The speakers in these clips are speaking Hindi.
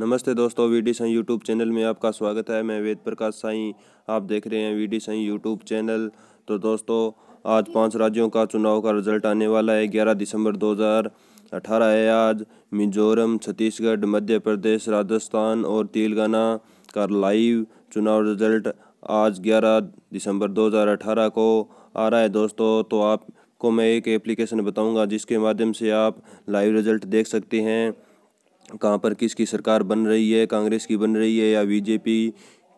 नमस्ते दोस्तों V D Sai YouTube channel में आपका स्वागत है मैं वेद प्रकाश साई आप देख रहे हैं V D Sai YouTube channel तो दोस्तों आज पांच राज्यों का चुनाव का रिजल्ट आने वाला है ग्यारह दिसंबर दो हज़ार अठारह है आज मिजोरम छत्तीसगढ़ मध्य प्रदेश राजस्थान और तेलंगाना का लाइव चुनाव रिजल्ट आज ग्यारह दिसंबर अठारह को आ रहा है दोस्तों तो आपको मैं एक एप्लीकेशन बताऊँगा जिसके माध्यम से आप लाइव रिजल्ट देख सकते हैं कहाँ पर किसकी सरकार बन रही है कांग्रेस की बन रही है या बीजेपी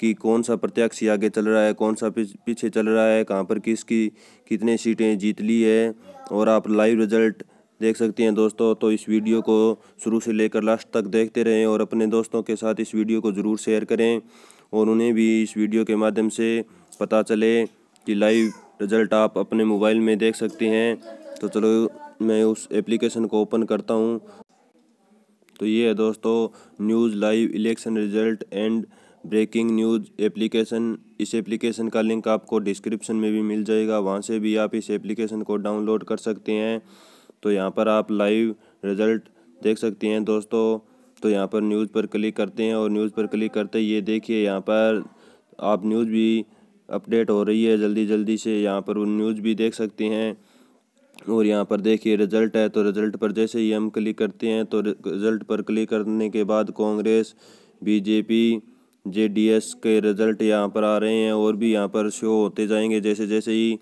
की कौन सा प्रत्याशी आगे चल रहा है कौन सा पीछे चल रहा है कहाँ पर किसकी कितने सीटें जीत ली है और आप लाइव रिजल्ट देख सकते हैं दोस्तों तो इस वीडियो को शुरू से लेकर लास्ट तक देखते रहें और अपने दोस्तों के साथ इस वीडियो को ज़रूर शेयर करें और उन्हें भी इस वीडियो के माध्यम से पता चले कि लाइव रिजल्ट आप अपने मोबाइल में देख सकते हैं तो चलो मैं उस एप्लीकेशन को ओपन करता हूँ तो ये है दोस्तों news live election result and breaking news application इस एप्लीकेशन का लिंक आपको डिस्क्रिप्शन में भी मिल जाएगा वहाँ से भी आप इस एप्लीकेशन को डाउनलोड कर सकते हैं तो यहाँ पर आप लाइव रिज़ल्ट देख सकते हैं दोस्तों तो यहाँ पर न्यूज़ पर क्लिक करते हैं और न्यूज़ पर क्लिक करते ये देखिए यहाँ पर आप न्यूज़ भी अपडेट हो रही है जल्दी जल्दी से यहाँ पर वो न्यूज़ भी देख सकते हैं और यहाँ पर देखिए रिजल्ट है तो रिजल्ट पर जैसे ही हम क्लिक करते हैं तो रिजल्ट पर क्लिक करने के बाद कांग्रेस बीजेपी जेडीएस के रिजल्ट यहाँ पर आ रहे हैं और भी यहाँ पर शो होते जाएंगे जैसे जैसे ही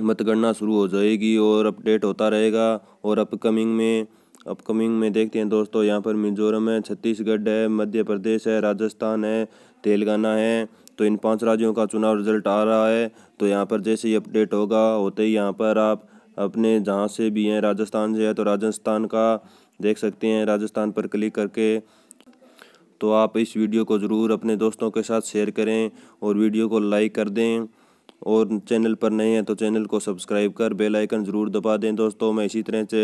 मतगणना शुरू हो जाएगी और अपडेट होता रहेगा और अपकमिंग में अपकमिंग में देखते हैं दोस्तों यहाँ पर मिजोरम है छत्तीसगढ़ है मध्य प्रदेश है राजस्थान है तेलंगाना है तो इन पांच राज्यों का चुनाव रिजल्ट आ रहा है तो यहाँ पर जैसे ही अपडेट होगा होते ही यहाँ पर आप अपने जहाँ से भी हैं राजस्थान से है तो राजस्थान का देख सकते हैं राजस्थान पर क्लिक करके तो आप इस वीडियो को ज़रूर अपने दोस्तों के साथ शेयर करें और वीडियो को लाइक कर दें और चैनल पर नए हैं तो चैनल को सब्सक्राइब कर बेल आइकन ज़रूर दबा दें दोस्तों मैं इसी तरह से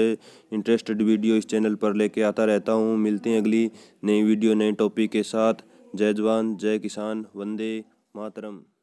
इंटरेस्टेड वीडियो इस चैनल पर लेके आता रहता हूँ मिलते हैं अगली नई वीडियो नए टॉपिक के साथ जय जवान जय किसान वंदे मातरम